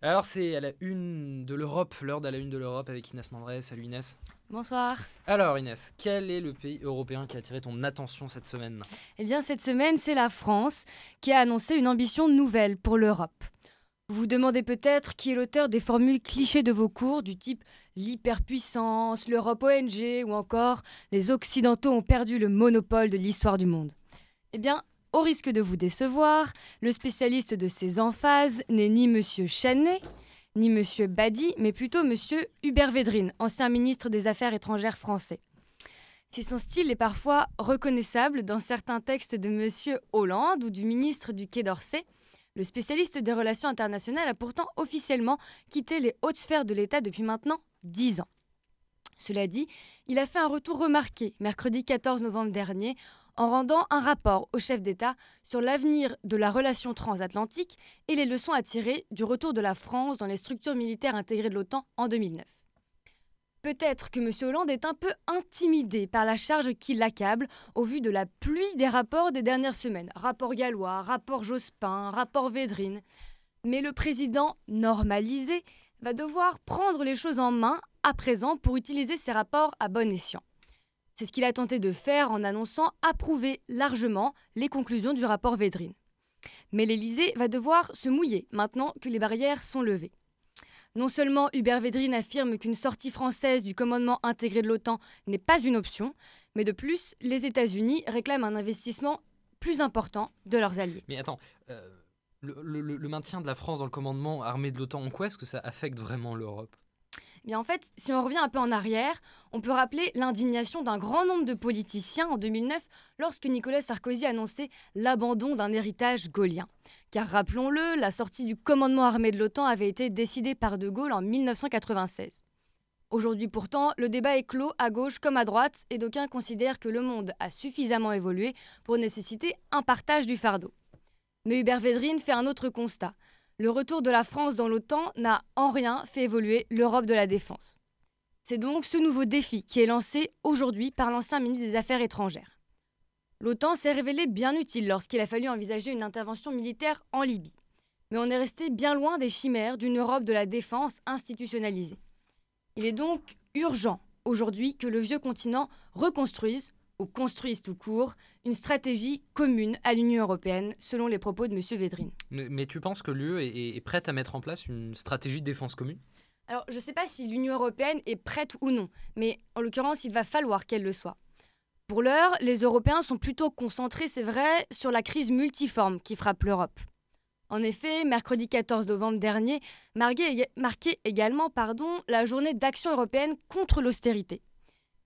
Alors, c'est à la une de l'Europe, l'heure de la une de l'Europe avec Inès Mandret. Salut Inès. Bonsoir. Alors Inès, quel est le pays européen qui a attiré ton attention cette semaine Eh bien, cette semaine, c'est la France qui a annoncé une ambition nouvelle pour l'Europe. Vous vous demandez peut-être qui est l'auteur des formules clichés de vos cours du type l'hyperpuissance, l'Europe ONG ou encore les Occidentaux ont perdu le monopole de l'histoire du monde. Eh bien, au risque de vous décevoir, le spécialiste de ces emphases n'est ni Monsieur Chanet, ni Monsieur Badi, mais plutôt Monsieur Hubert Védrine, ancien ministre des Affaires étrangères français. Si son style est parfois reconnaissable dans certains textes de Monsieur Hollande ou du ministre du Quai d'Orsay, le spécialiste des relations internationales a pourtant officiellement quitté les hautes sphères de l'État depuis maintenant dix ans. Cela dit, il a fait un retour remarqué mercredi 14 novembre dernier en rendant un rapport au chef d'État sur l'avenir de la relation transatlantique et les leçons à tirer du retour de la France dans les structures militaires intégrées de l'OTAN en 2009. Peut-être que M. Hollande est un peu intimidé par la charge qui l'accable au vu de la pluie des rapports des dernières semaines. Rapport Gallois, rapport Jospin, rapport Védrine. Mais le président normalisé va devoir prendre les choses en main à présent pour utiliser ces rapports à bon escient. C'est ce qu'il a tenté de faire en annonçant approuver largement les conclusions du rapport Védrine. Mais l'Élysée va devoir se mouiller maintenant que les barrières sont levées. Non seulement Hubert Védrine affirme qu'une sortie française du commandement intégré de l'OTAN n'est pas une option, mais de plus, les États-Unis réclament un investissement plus important de leurs alliés. Mais attends, euh, le, le, maintien de la France dans le commandement armé de l'OTAN, en quoi est-ce que ça affecte vraiment l'Europe en fait, si on revient un peu en arrière, on peut rappeler l'indignation d'un grand nombre de politiciens en 2009 lorsque Nicolas Sarkozy annonçait l'abandon d'un héritage gaulien. Car rappelons-le, la sortie du commandement armé de l'OTAN avait été décidée par De Gaulle en 1996. Aujourd'hui pourtant, le débat est clos à gauche comme à droite et d'aucuns considèrent que le monde a suffisamment évolué pour nécessiter un partage du fardeau. Mais Hubert Védrine fait un autre constat. Le retour de la France dans l'OTAN n'a en rien fait évoluer l'Europe de la défense. C'est donc ce nouveau défi qui est lancé aujourd'hui par l'ancien ministre des Affaires étrangères. L'OTAN s'est révélée bien utile lorsqu'il a fallu envisager une intervention militaire en Libye. Mais on est resté bien loin des chimères d'une Europe de la défense institutionnalisée. Il est donc urgent aujourd'hui que le vieux continent reconstruise ou construisent tout court une stratégie commune à l'Union européenne, selon les propos de M. Vedrine. Mais, tu penses que l'UE est, prête à mettre en place une stratégie de défense commune Alors, je ne sais pas si l'Union européenne est prête ou non, mais en l'occurrence, il va falloir qu'elle le soit. Pour l'heure, les Européens sont plutôt concentrés, c'est vrai, sur la crise multiforme qui frappe l'Europe. En effet, mercredi 14 novembre dernier marquait, également pardon, la journée d'action européenne contre l'austérité.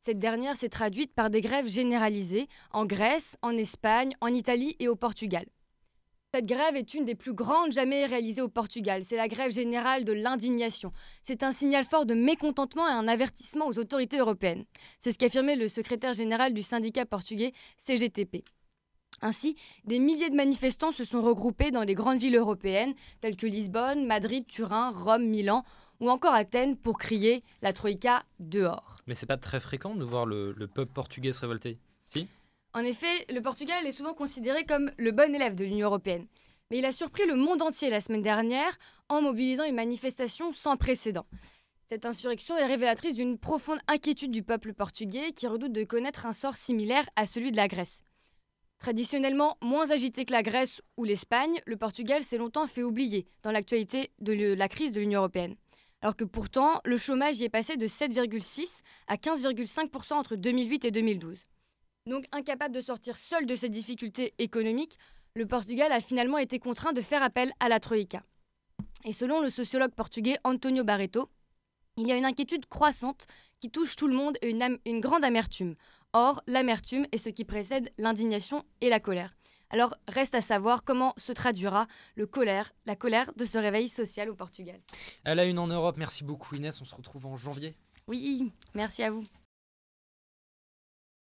Cette dernière s'est traduite par des grèves généralisées en Grèce, en Espagne, en Italie et au Portugal. Cette grève est une des plus grandes jamais réalisées au Portugal. C'est la grève générale de l'indignation. C'est un signal fort de mécontentement et un avertissement aux autorités européennes. C'est ce qu'a le secrétaire général du syndicat portugais CGTP. Ainsi, des milliers de manifestants se sont regroupés dans les grandes villes européennes telles que Lisbonne, Madrid, Turin, Rome, Milan ou encore Athènes pour crier la Troïka dehors. Mais c'est pas très fréquent de voir le, peuple portugais se révolter, si En effet, le Portugal est souvent considéré comme le bon élève de l'Union européenne. Mais il a surpris le monde entier la semaine dernière en mobilisant une manifestation sans précédent. Cette insurrection est révélatrice d'une profonde inquiétude du peuple portugais qui redoute de connaître un sort similaire à celui de la Grèce. Traditionnellement moins agité que la Grèce ou l'Espagne, le Portugal s'est longtemps fait oublier dans l'actualité de la crise de l'Union européenne. Alors que pourtant, le chômage y est passé de 7,6 à 15,5% entre 2008 et 2012. Donc incapable de sortir seul de ses difficultés économiques, le Portugal a finalement été contraint de faire appel à la Troïka. Et selon le sociologue portugais Antonio Barreto, il y a une inquiétude croissante qui touche tout le monde et une, grande amertume. Or, l'amertume est ce qui précède l'indignation et la colère. Alors, reste à savoir comment se traduira le colère, la colère de ce réveil social au Portugal. Elle a une en Europe, merci beaucoup Inès, on se retrouve en janvier. Oui, merci à vous.